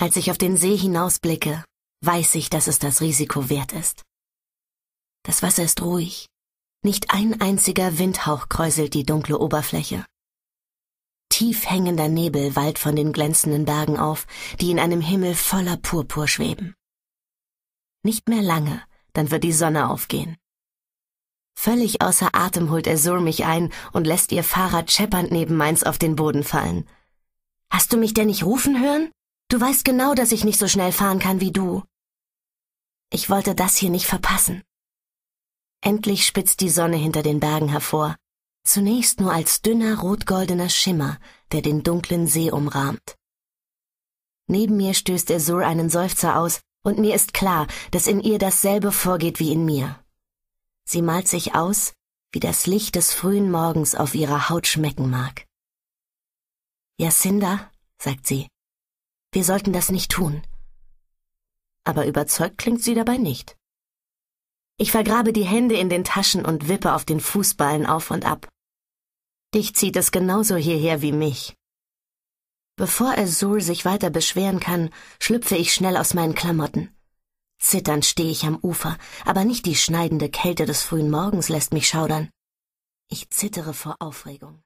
Als ich auf den See hinausblicke, weiß ich, dass es das Risiko wert ist. Das Wasser ist ruhig. Nicht ein einziger Windhauch kräuselt die dunkle Oberfläche. Tief hängender Nebel wallt von den glänzenden Bergen auf, die in einem Himmel voller Purpur schweben. Nicht mehr lange, dann wird die Sonne aufgehen. Völlig außer Atem holt Azur mich ein und lässt ihr Fahrrad scheppernd neben meins auf den Boden fallen. Hast du mich denn nicht rufen hören? Du weißt genau, dass ich nicht so schnell fahren kann wie du. Ich wollte das hier nicht verpassen. Endlich spitzt die Sonne hinter den Bergen hervor, zunächst nur als dünner rotgoldener Schimmer, der den dunklen See umrahmt. Neben mir stößt Azur einen Seufzer aus, und mir ist klar, dass in ihr dasselbe vorgeht wie in mir. Sie malt sich aus, wie das Licht des frühen Morgens auf ihrer Haut schmecken mag. Jacinda, sagt sie, wir sollten das nicht tun. Aber überzeugt klingt sie dabei nicht. Ich vergrabe die Hände in den Taschen und wippe auf den Fußballen auf und ab. Dich zieht es genauso hierher wie mich. Bevor Azul sich weiter beschweren kann, schlüpfe ich schnell aus meinen Klamotten. Zitternd stehe ich am Ufer, aber nicht die schneidende Kälte des frühen Morgens lässt mich schaudern. Ich zittere vor Aufregung.